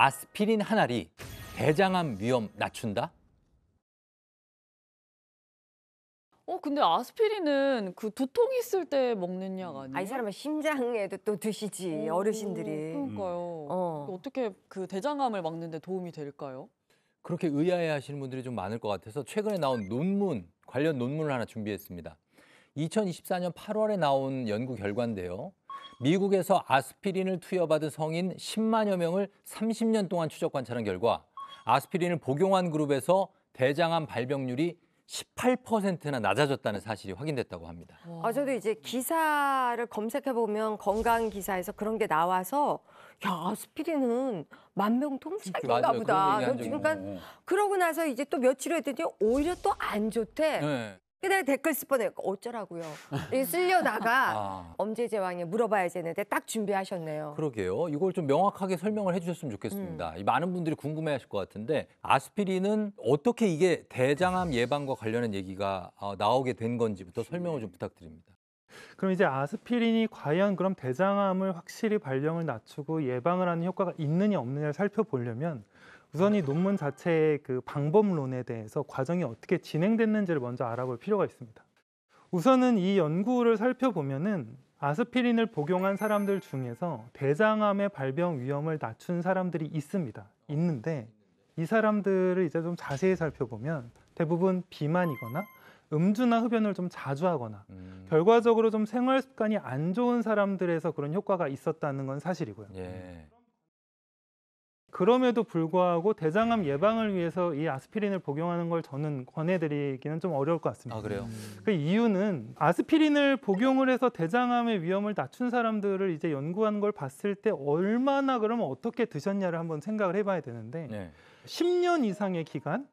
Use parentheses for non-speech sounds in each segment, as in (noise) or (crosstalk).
아스피린 한 알이 대장암 위험 낮춘다? 어 근데 아스피린은 그 두통 있을 때 먹는 약 아니에요? 아, 이 사람은 심장에도 또 드시지 어르신들이. 그러니까요. 음. 어. 어떻게 그 대장암을 막는 데 도움이 될까요? 그렇게 의아해 하시는 분들이 좀 많을 것 같아서 최근에 나온 논문, 관련 논문을 하나 준비했습니다. 2024년 8월에 나온 연구 결과인데요. 미국에서 아스피린을 투여받은 성인 10만여 명을 30년 동안 추적 관찰한 결과 아스피린을 복용한 그룹에서 대장암 발병률이 18%나 낮아졌다는 사실이 확인됐다고 합니다. 아, 저도 이제 기사를 검색해 보면 건강 기사에서 그런 게 나와서 야 아스피린은 만병 통치약인가 보다. 그러니까 그러고 나서 이제 또 며칠 후에 더니 오히려 또 안 좋대. 네. 그다음에 댓글 스포네니 어쩌라고요. 쓸려다가 (laughs) 아. 엄지제왕에 물어봐야지 했는데 딱 준비하셨네요. 그러게요. 이걸 좀 명확하게 설명을 해주셨으면 좋겠습니다. 음. 많은 분들이 궁금해하실 것 같은데 아스피린은 어떻게 이게 대장암 예방과 관련된 얘기가 어, 나오게 된 건지부터 설명을 좀 부탁드립니다. 그럼 이제 아스피린이 과연 그럼 대장암을 확실히 발령을 낮추고 예방을 하는 효과가 있느냐 없느냐를 살펴보려면 우선 이 논문 자체의 그 방법론에 대해서 과정이 어떻게 진행됐는지를 먼저 알아볼 필요가 있습니다. 우선은 이 연구를 살펴보면은 아스피린을 복용한 사람들 중에서 대장암의 발병 위험을 낮춘 사람들이 있습니다. 있는데 이 사람들을 이제 좀 자세히 살펴보면 대부분 비만이거나 음주나 흡연을 좀 자주 하거나 음. 결과적으로 좀 생활 습관이 안 좋은 사람들에서 그런 효과가 있었다는 건 사실이고요. 예. 그럼에도 불구하고 대장암 예방을 위해서 이 아스피린을 복용하는 걸 저는 권해드리기는 좀 어려울 것 같습니다. 아, 그래요? 음. 그 이유는 아스피린을 복용을 해서 대장암의 위험을 낮춘 사람들을 이제 연구하는걸 봤을 때 얼마나 그러면 어떻게 드셨냐를 한번 생각을 해봐야 되는데 네. 10년 이상의 기간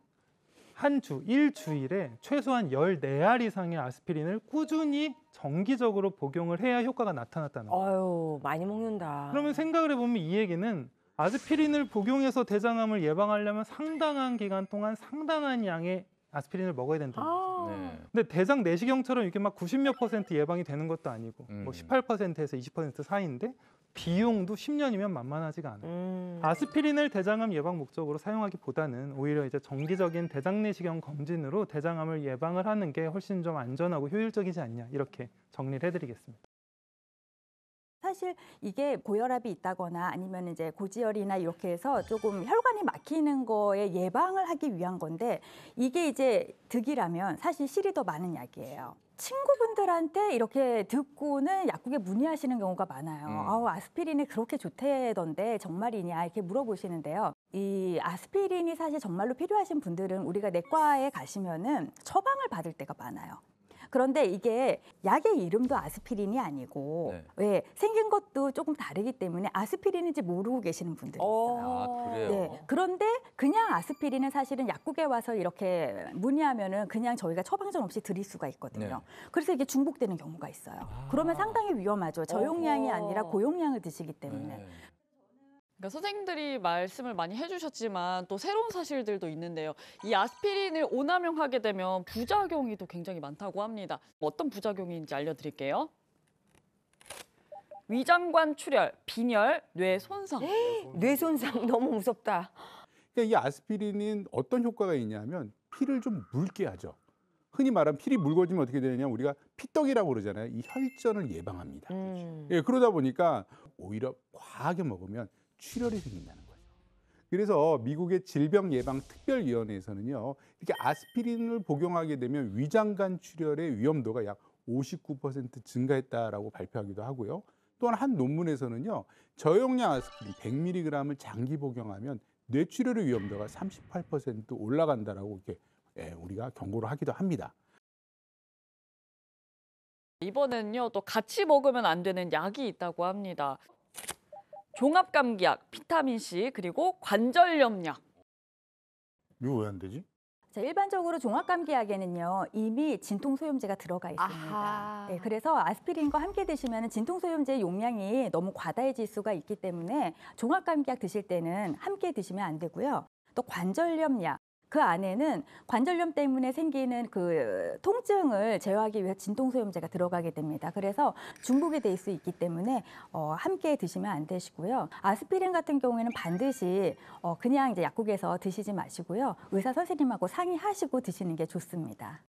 한 주, 일주일에 최소한 14알 이상의 아스피린을 꾸준히 정기적으로 복용을 해야 효과가 나타났다는 거예요. 아유, 많이 먹는다. 그러면 생각을 해보면 이 얘기는 아스피린을 복용해서 대장암을 예방하려면 상당한 기간 동안 상당한 양의 아스피린을 먹어야 된다. 아~ 네. 근데 대장 내시경처럼 이게 렇막 90 몇 퍼센트 예방이 되는 것도 아니고 음. 뭐 18%에서 20% 사이인데 비용도 10년이면 만만하지가 않아요. 음. 아스피린을 대장암 예방 목적으로 사용하기보다는 오히려 이제 정기적인 대장내시경 검진으로 대장암을 예방을 하는 게 훨씬 좀 안전하고 효율적이지 않냐 이렇게 정리를 해드리겠습니다. 사실 이게 고혈압이 있다거나 아니면 이제 고지혈이나 이렇게 해서 조금 혈관이 막히는 거에 예방을 하기 위한 건데 이게 이제 득이라면 사실 실이 더 많은 약이에요. 친구분들한테 이렇게 듣고는 약국에 문의하시는 경우가 많아요. 음. 아우 아스피린이 그렇게 좋대던데 정말이냐 이렇게 물어보시는데요. 이 아스피린이 사실 정말로 필요하신 분들은 우리가 내과에 가시면은 처방을 받을 때가 많아요. 그런데 이게 약의 이름도 아스피린이 아니고 네. 왜 예, 생긴 것도 조금 다르기 때문에 아스피린인지 모르고 계시는 분들이 어. 있어요. 아, 네. 그런데 그냥 아스피린은 사실은 약국에 와서 이렇게 문의하면은 그냥 저희가 처방전 없이 드릴 수가 있거든요. 네. 그래서 이게 중복되는 경우가 있어요. 아. 그러면 상당히 위험하죠. 저용량이 아니라 고용량을 드시기 때문에. 네. 그러니까 선생님들이 말씀을 많이 해주셨지만 또 새로운 사실들도 있는데요. 이 아스피린을 오남용하게 되면 부작용이 또 굉장히 많다고 합니다. 어떤 부작용인지 알려드릴게요. 위장관 출혈, 빈혈, 뇌 손상. 뇌 손상 (laughs) 너무 무섭다. 그러니까 이 아스피린은 어떤 효과가 있냐면 피를 좀 묽게 하죠. 흔히 말하면 피를 묽어지면 어떻게 되느냐 우리가 피떡이라고 그러잖아요. 이 혈전을 예방합니다. 음. 예, 그러다 보니까 오히려 과하게 먹으면 출혈이 생긴다는 거죠. 그래서 미국의 질병예방특별위원회에서는요, 이렇게 아스피린을 복용하게 되면 위장관 출혈의 위험도가 약 59% 증가했다라고 발표하기도 하고요. 또한 한 논문에서는요, 저용량 아스피린 100mg을 장기 복용하면 뇌출혈의 위험도가 38% 올라간다라고 이렇게 예, 우리가 경고를 하기도 합니다. 이번에는요 또 같이 먹으면 안 되는 약이 있다고 합니다. 종합 감기약, 비타민 C 그리고 관절염약. 이거 왜안 되지? 자, 일반적으로 종합감기약에는요 이미 진통소염제가 들어가 있습니다. 네, 그래서 아스피린과 함께 드시면 진통소염제 용량이 너무 과다해질 수가 있기 때문에 종합감기약 드실 때는 함께 드시면 안 되고요. 또 관절염약, 그 안에는 관절염 때문에 생기는 그 통증을 제어하기 위해 진통소염제가 들어가게 됩니다. 그래서 중복이 될 수 있기 때문에 어, 함께 드시면 안 되시고요. 아스피린 같은 경우에는 반드시 어, 그냥 이제 약국에서 드시지 마시고요. 의사 선생님하고 상의하시고 드시는 게 좋습니다.